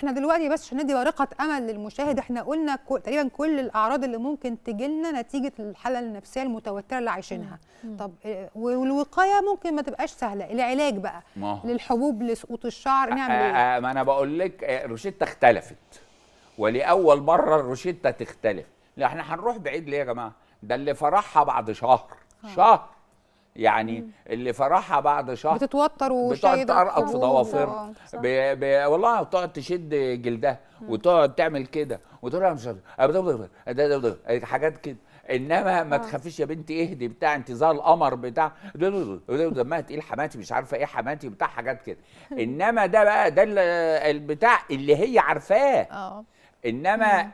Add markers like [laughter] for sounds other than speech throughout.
احنا دلوقتي بس عشان ندي ورقه امل للمشاهد احنا قلنا تقريبا كل الاعراض اللي ممكن تجي لنا نتيجه الحاله النفسيه المتوتره اللي عايشينها طب آه، والوقايه ممكن ما تبقاش سهله العلاج بقى مه. للحبوب لسقوط الشعر آه، نعمل آه، ايه ما انا بقول لك روشته اختلفت ولاول مره الروشته تختلف لا احنا هنروح بعيد ليه يا جماعه ده اللي فرحها بعد شهر شهر يعني مم. اللي فرحها بعد شهر بتتوتر وشايده بتقعد في ضوافرها آه، والله بتقعد تشد جلدها وتقعد تعمل كده وتقول لها مش إيه. حاجات كده انما ما آه. تخافيش يا بنتي اهدي بتاع انت زي القمر بتاع دمها تقيل حماتي مش عارفه ايه حماتي بتاع حاجات كده [laughs] انما ده بقى ده البتاع اللي هي عارفاه آه. انما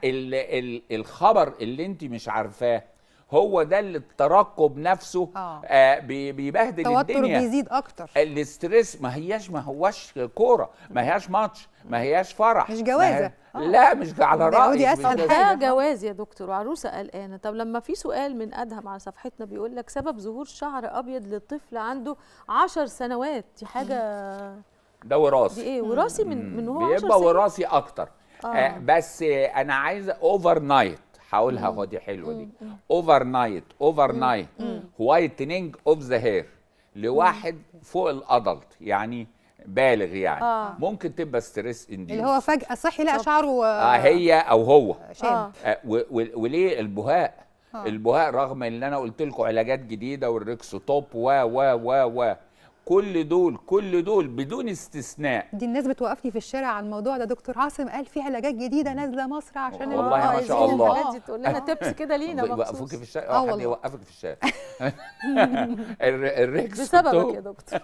الخبر اللي انت مش عارفاه هو ده اللي الترقب نفسه آه. آه بيبهدل الدنيا بيزيد اكتر الاستريس ما هياش ما هواش كوره ما هياش ماتش ما هياش فرح مش جوازه آه. لا مش على رايي دي اسهل حاجه جواز يا دكتور وعروسه قلقانه طب لما في سؤال من ادهم على صفحتنا بيقول لك سبب ظهور شعر ابيض للطفل عنده 10 سنوات دي حاجه ده وراثي دي ايه وراثي من من هو بيبقى وراثي اكتر آه. آه بس انا عايزه اوفر نايت هقولها هو دي حلوه دي اوفر نايت اوفر نايت وايتنينج اوف ذا هير لواحد فوق الادلت يعني بالغ يعني آه. ممكن تبقى ستريس اندي اللي هو فجاه صحي لقى شعره آه،, آه هي او هو آه. آه, آه، وليه البهاء آه. البهاء رغم ان انا قلت لكم علاجات جديده والريكسوتوب و و و و كل دول كل دول بدون استثناء دي الناس بتوقفني في الشارع على الموضوع ده دكتور عاصم قال في علاجات جديده نازله مصر عشان والله ما شاء الله دي تقول لنا تبس كده لينا [laughs] يوقفوك في الشارع اه, آه، حد يوقفك في الشارع [laughs] الريكس [laughs] بسببك يا دكتور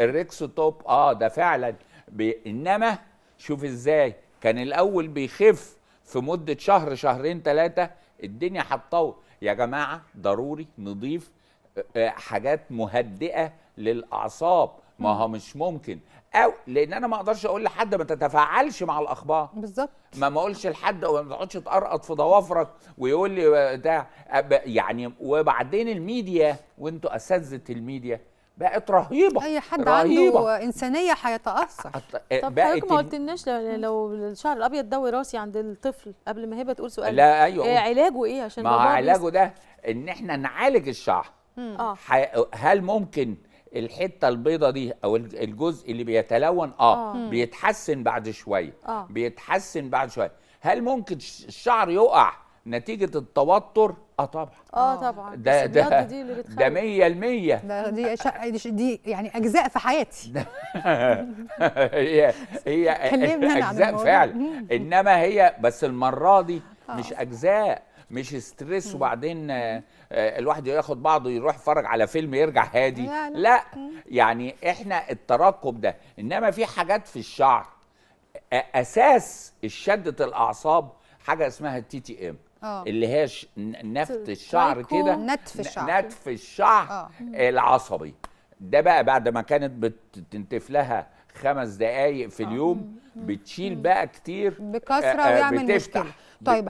الريكس توب اه ده فعلا بي... انما شوف ازاي كان الاول بيخف في مده شهر شهرين ثلاثه الدنيا هتطول يا جماعه ضروري نضيف آه، آه، حاجات مهدئه للاعصاب ما هو مش ممكن او لان انا ما اقدرش اقول لحد ما تتفاعلش مع الاخبار بالظبط ما ما اقولش لحد وما تقعدش تقرقط في ضوافرك ويقول لي ده يعني وبعدين الميديا وانتوا اساتذه الميديا بقت رهيبه اي حد رهيبة. عنده انسانيه هيتاثر طب حضرتك ما قلتلناش لو الشعر الابيض ده وراثي عند الطفل قبل ما هي تقول سؤال لا ايوه إيه علاجه ايه عشان ما علاجه ده ان احنا نعالج الشعر اه هل ممكن الحته البيضه دي او الجزء اللي بيتلون اه, آه. بيتحسن بعد شويه آه. بيتحسن بعد شويه هل ممكن الشعر يقع نتيجه التوتر اه طبعا اه, آه. طبعا ده ده دي اللي ده 100% دي دي يعني اجزاء في حياتي [laughs] هي هي اجزاء فعلا انما هي بس المره دي آه. مش اجزاء مش ستريس وبعدين آه، آه، الواحد ياخد بعضه يروح يتفرج على فيلم يرجع هادي لا, لا. يعني احنا الترقب ده انما في حاجات في الشعر اساس شده الاعصاب حاجه اسمها التي تي ام أوه. اللي هي نفت الشعر كده نتف الشعر نتف الشعر آه. العصبي ده بقى بعد ما كانت بتنتف لها خمس دقايق في اليوم أوه. بتشيل بقى كتير بكثره ويعمل مشكله طيب